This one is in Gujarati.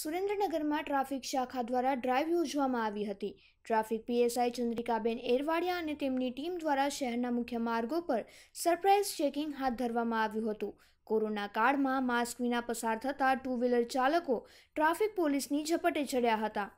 સુરેન્દ્રનગરમાં ટ્રાફિક શાખા દ્વારા ડ્રાઈવ યોજવામાં આવી હતી ટ્રાફિક પીએસઆઈ ચંદ્રિકાબેન એરવાડિયા અને તેમની ટીમ દ્વારા શહેરના મુખ્ય માર્ગો પર સરપ્રાઇઝ ચેકિંગ હાથ ધરવામાં આવ્યું હતું કોરોના કાળમાં માસ્ક વિના પસાર થતા ટુ વ્હીલર ચાલકો ટ્રાફિક પોલીસની ઝપટે ચડ્યા હતા